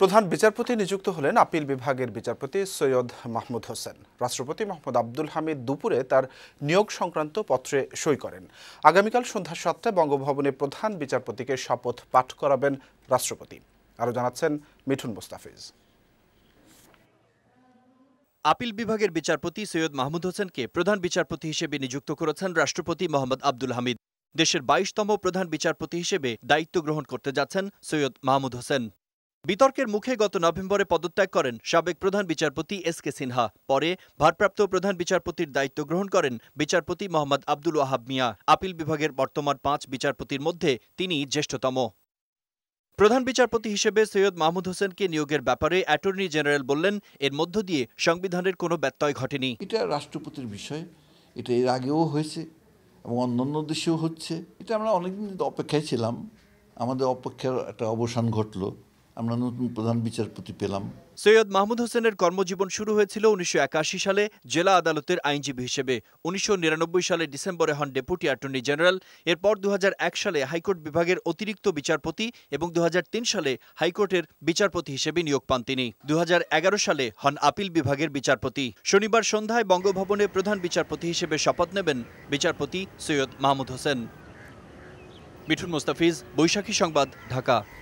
প্রধান বিচারপতি নিযুক্ত হলেন আপিল বিভাগের বিচারপতি সৈয়দ মাহমুদ হোসেন রাষ্ট্রপতি মোহাম্মদ আব্দুল হামিদ দুপুরে তার নিয়োগ সংক্রান্ত পত্রে সই করেন আগামীকাল সন্ধ্যা সাতটায় বঙ্গভবনে প্রধান বিচারপতিকে শপথ পাঠ করাবেন রাষ্ট্রপতি আরও জানাচ্ছেন মিঠুন মুস্তাফিজ আপিল বিভাগের বিচারপতি সৈয়দ মাহমুদ হোসেনকে প্রধান বিচারপতি হিসেবে নিযুক্ত করেছেন রাষ্ট্রপতি মোহাম্মদ আব্দুল হামিদ দেশের বাইশতম প্রধান বিচারপতি হিসেবে দায়িত্ব গ্রহণ করতে যাচ্ছেন সৈয়দ মাহমুদ হোসেন বিতর্কের মুখে গত নভেম্বরে পদত্যাগ করেন সাবেক প্রধান বিচারপতি এস কে সিনহা পরে ভারপ্রাপ্ত প্রধান বিচারপতির দায়িত্ব গ্রহণ করেন বিচারপতি মোহাম্মদ আব্দুল ওয়াহাব মিয়া আপিল বিভাগের বর্তমান পাঁচ বিচারপতির মধ্যে তিনি জ্যেষ্ঠতম প্রধান বিচারপতি হিসেবে সৈয়দ মাহমুদ হোসেনকে নিয়োগের ব্যাপারে অ্যাটর্নি জেনারেল বললেন এর মধ্য দিয়ে সংবিধানের কোনো ব্যত্যয় ঘটেনি এটা রাষ্ট্রপতির বিষয় এটা এর আগেও হয়েছে এবং অন্যান্য দেশেও হচ্ছে এটা আমরা অনেকদিন অপেক্ষায় ছিলাম আমাদের অপেক্ষার একটা অবসান ঘটলো আমরা নতুন প্রধান বিচারপতি পেলাম সৈয়দ মাহমুদ হোসেনের কর্মজীবন শুরু হয়েছিল উনিশশো সালে জেলা আদালতের আইনজীবী হিসেবে উনিশশো সালে ডিসেম্বরে হন ডেপুটি অ্যাটর্নি জেনারেল এরপর দু সালে হাইকোর্ট বিভাগের অতিরিক্ত বিচারপতি এবং দু সালে হাইকোর্টের বিচারপতি হিসেবে নিয়োগ পান তিনি দু সালে হন আপিল বিভাগের বিচারপতি শনিবার সন্ধ্যায় বঙ্গভবনে প্রধান বিচারপতি হিসেবে শপথ নেবেন বিচারপতি সৈয়দ মাহমুদ হোসেন মিঠুন মোস্তাফিজ বৈশাখী সংবাদ ঢাকা